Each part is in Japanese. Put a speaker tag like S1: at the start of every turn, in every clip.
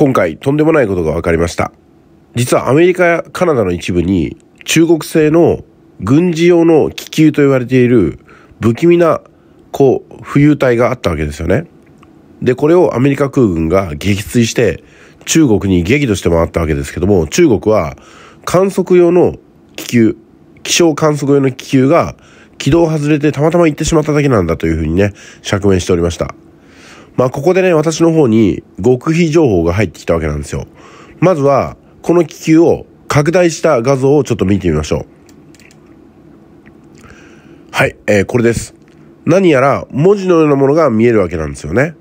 S1: 今回とんでもないことが分かりました。実はアメリカやカナダの一部に中国製の軍事用の気球と言われている不気味なこう浮遊体があったわけですよね。で、これをアメリカ空軍が撃墜して中国に激怒して回ったわけですけども、中国は観測用の気球、気象観測用の気球が軌道外れてたまたま行ってしまっただけなんだというふうにね、釈明しておりました。まあ、ここでね、私の方に極秘情報が入ってきたわけなんですよ。まずは、この気球を拡大した画像をちょっと見てみましょう。はい、えー、これです。何やら文字のようなものが見えるわけなんですよね。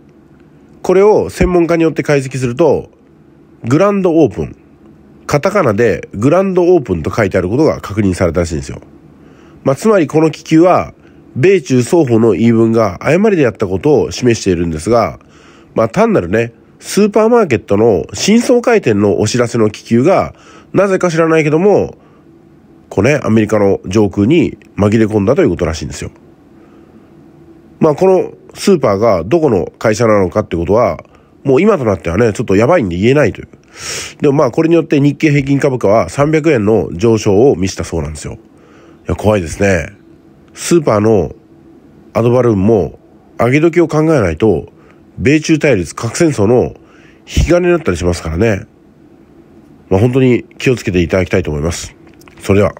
S1: これを専門家によって解析すると、グランドオープン。カタカナでグランドオープンと書いてあることが確認されたらしいんですよ。まあ、つまりこの気球は米中双方の言い分が誤りであったことを示しているんですが、まあ単なるね、スーパーマーケットの真相回転のお知らせの気球が、なぜか知らないけども、こうね、アメリカの上空に紛れ込んだということらしいんですよ。まあこのスーパーがどこの会社なのかってことは、もう今となってはね、ちょっとやばいんで言えないという。でもまあこれによって日経平均株価は300円の上昇を見せたそうなんですよ。いや、怖いですね。スーパーのアドバルーンも上げ時を考えないと、米中対立、核戦争の引き金になったりしますからね。まあ、本当に気をつけていただきたいと思います。それでは。